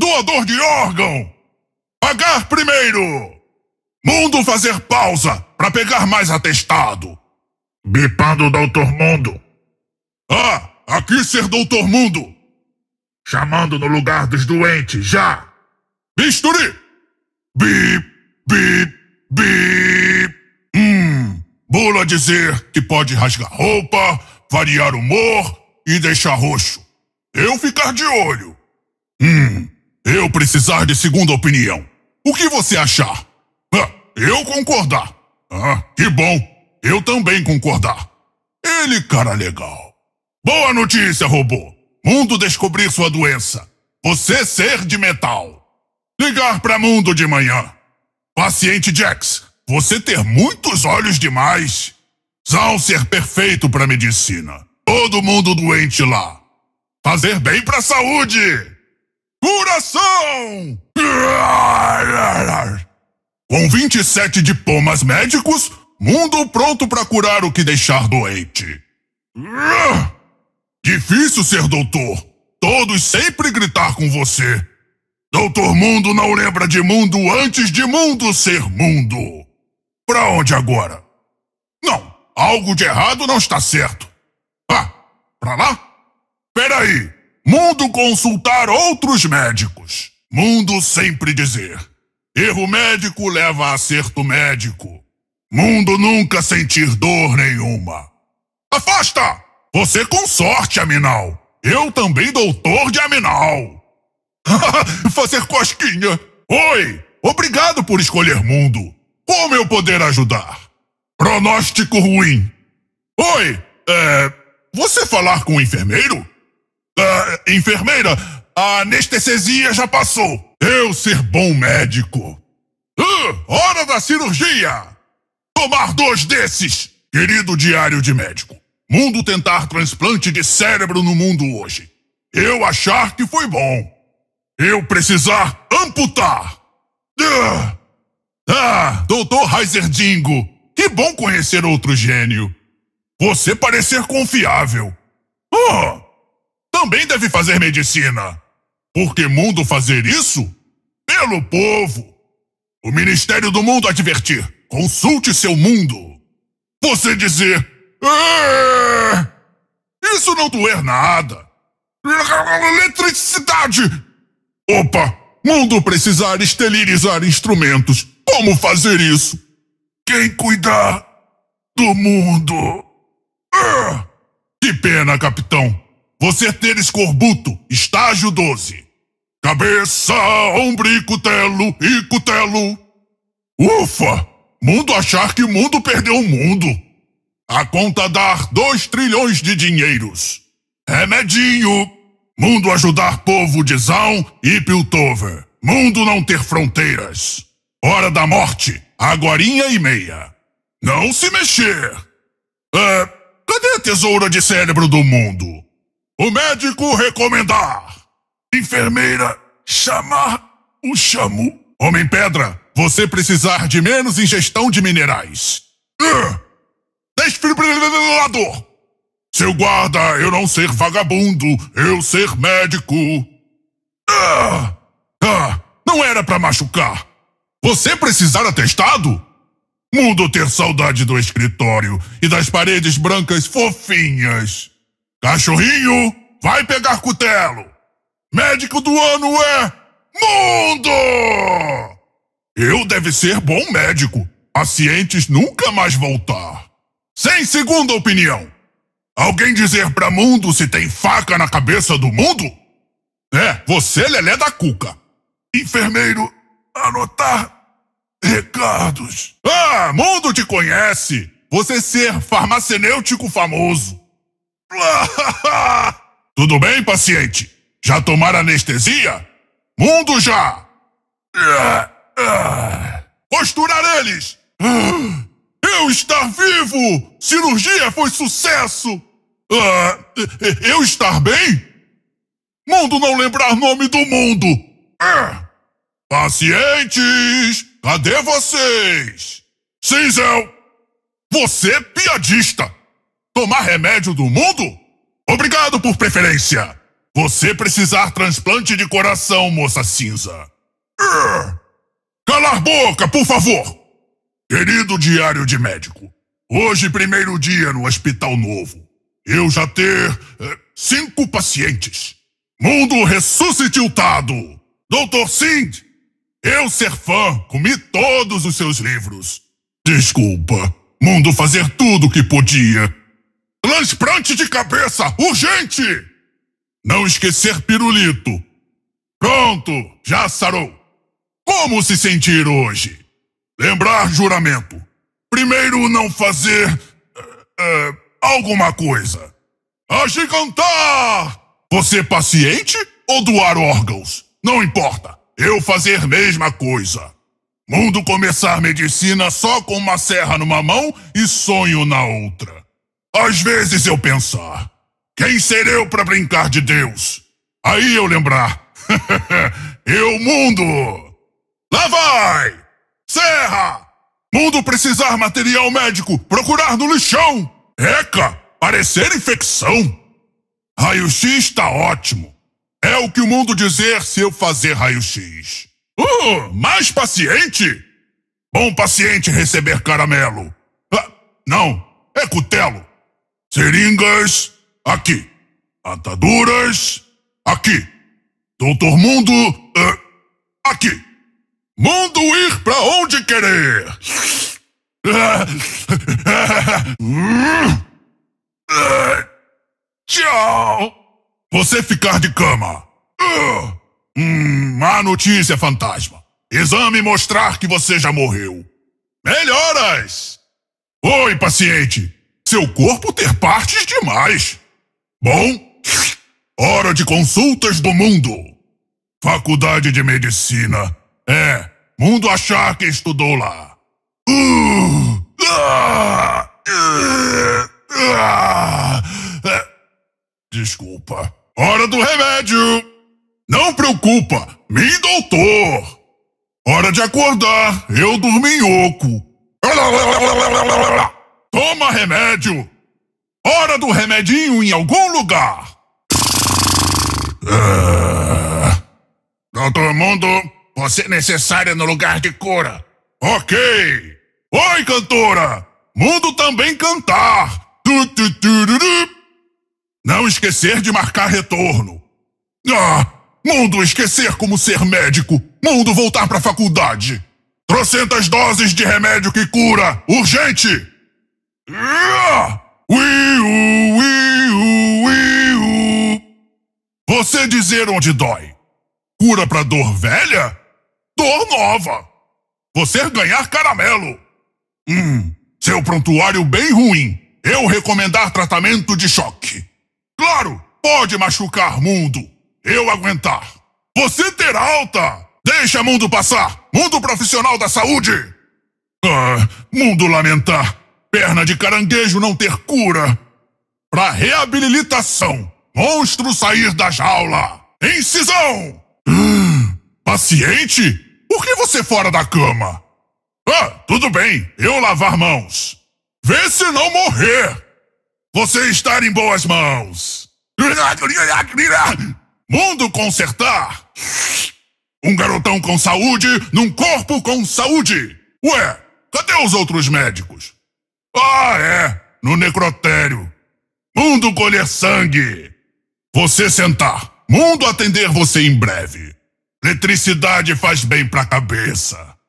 doador de órgão. Pagar primeiro. Mundo fazer pausa para pegar mais atestado. Bipando Doutor Mundo. Ah, aqui ser Doutor Mundo. Chamando no lugar dos doentes, já. Bisturi. Bip, bip, bip. Hum, bula dizer que pode rasgar roupa, variar humor e deixar roxo. Eu ficar de olho. Hum. Eu precisar de segunda opinião. O que você achar? Ah, eu concordar. Ah, que bom. Eu também concordar. Ele, cara legal. Boa notícia, robô. Mundo descobrir sua doença. Você ser de metal. Ligar para Mundo de manhã. Paciente Jax, você ter muitos olhos demais. Zal ser perfeito para medicina. Todo mundo doente lá. Fazer bem para saúde. Curação! Com 27 diplomas médicos, mundo pronto para curar o que deixar doente. Difícil ser doutor. Todos sempre gritar com você. Doutor Mundo não lembra de mundo antes de mundo ser mundo. Pra onde agora? Não, algo de errado não está certo. Ah, pra lá? Peraí, Mundo consultar outros médicos. Mundo sempre dizer: erro médico leva a acerto médico. Mundo nunca sentir dor nenhuma. Afasta! Você com sorte, Aminal. Eu também doutor de Aminal. Fazer cosquinha. Oi, obrigado por escolher mundo. Como eu poder ajudar? Pronóstico ruim. Oi, é... Você falar com o enfermeiro? Ah, enfermeira, a anestesia já passou. Eu ser bom médico. Ah, hora da cirurgia! Tomar dois desses, querido diário de médico. Mundo tentar transplante de cérebro no mundo hoje. Eu achar que foi bom. Eu precisar amputar. Ah, ah, doutor Heiserdingo, que bom conhecer outro gênio. Você parecer confiável. Ah! também deve fazer medicina. Por que mundo fazer isso? Pelo povo. O Ministério do Mundo advertir. Consulte seu mundo. Você dizer. Ah, isso não doer nada. Eletricidade! Opa! Mundo precisar esterilizar instrumentos. Como fazer isso? Quem cuidar do mundo? Ah, que pena, capitão. Você é ter escorbuto, estágio 12. Cabeça, ombro e cutelo, e cutelo. Ufa! Mundo achar que mundo perdeu o mundo. A conta dar dois trilhões de dinheiros. Remedinho. Mundo ajudar povo de Zão e Piltover. Mundo não ter fronteiras. Hora da morte, agorinha e meia. Não se mexer. É, cadê a tesoura de cérebro do mundo? O médico recomendar. Enfermeira chamar o chamu. Homem pedra, você precisar de menos ingestão de minerais. desfibrilador. Seu guarda, eu não ser vagabundo, eu ser médico. Ah, ah, não era para machucar. Você precisar atestado? Mudo ter saudade do escritório e das paredes brancas fofinhas. Cachorrinho vai pegar cutelo. Médico do ano é Mundo! Eu deve ser bom médico. Pacientes nunca mais voltar. Sem segunda opinião. Alguém dizer pra Mundo se tem faca na cabeça do mundo? É, você, Lelé da Cuca. Enfermeiro, anotar recados. Ah, Mundo te conhece. Você ser farmacêutico famoso. Tudo bem, paciente? Já tomaram anestesia? Mundo já! Costurar eles! Eu estar vivo! Cirurgia foi sucesso! Eu estar bem? Mundo não lembrar nome do mundo! Pacientes! Cadê vocês? Cinzel! Você é piadista! tomar remédio do mundo? Obrigado por preferência. Você precisar transplante de coração, moça cinza. calar boca, por favor. Querido diário de médico, hoje primeiro dia no hospital novo. Eu já ter eh, cinco pacientes. Mundo ressuscitado. Doutor Sind, eu ser fã, comi todos os seus livros. Desculpa, mundo fazer tudo o que podia Transplante de cabeça, urgente! Não esquecer pirulito. Pronto, já sarou. Como se sentir hoje? Lembrar juramento. Primeiro não fazer... Uh, uh, alguma coisa. Agigantar! Você é paciente ou doar órgãos? Não importa. Eu fazer mesma coisa. Mundo começar medicina só com uma serra numa mão e sonho na outra. Às vezes eu pensar, quem ser eu para brincar de Deus? Aí eu lembrar, eu mundo! Lá vai! Serra! Mundo precisar material médico, procurar no lixão! Eca, parecer infecção! Raio-X tá ótimo! É o que o mundo dizer se eu fazer raio-X. Uh, mais paciente? Bom paciente receber caramelo. Ah, não, é cutelo. Seringas, aqui. Ataduras, aqui. Doutor Mundo, uh, aqui. Mundo ir pra onde querer. Tchau. Você ficar de cama. Hum, má notícia, fantasma. Exame mostrar que você já morreu. Melhoras! Oi, paciente! seu corpo ter partes demais. Bom, hora de consultas do mundo. Faculdade de Medicina. É, mundo achar que estudou lá. Uh, ah, uh, é. Desculpa. Hora do remédio. Não preocupa, me doutor. Hora de acordar, eu dormi oco. Toma remédio! Hora do remedinho em algum lugar! Ah. Doutor Mundo, você é necessária no lugar de cura. Ok! Oi, cantora! Mundo também cantar! Não esquecer de marcar retorno. Ah! Mundo esquecer como ser médico! Mundo voltar pra faculdade! Trocentas doses de remédio que cura! Urgente! Ah! Você dizer onde dói. Cura pra dor velha? Dor nova. Você ganhar caramelo. Hum, seu prontuário bem ruim. Eu recomendar tratamento de choque. Claro, pode machucar mundo. Eu aguentar. Você ter alta. Deixa mundo passar. Mundo profissional da saúde. Ah, mundo lamentar perna de caranguejo não ter cura. Pra reabilitação, monstro sair da jaula. Incisão! Hum, paciente? Por que você fora da cama? Ah, tudo bem, eu lavar mãos. Vê se não morrer. Você está em boas mãos. Mundo consertar. Um garotão com saúde num corpo com saúde. Ué, cadê os outros médicos? Ah, é, no necrotério. Mundo colher sangue. Você sentar. Mundo atender você em breve. Eletricidade faz bem pra cabeça.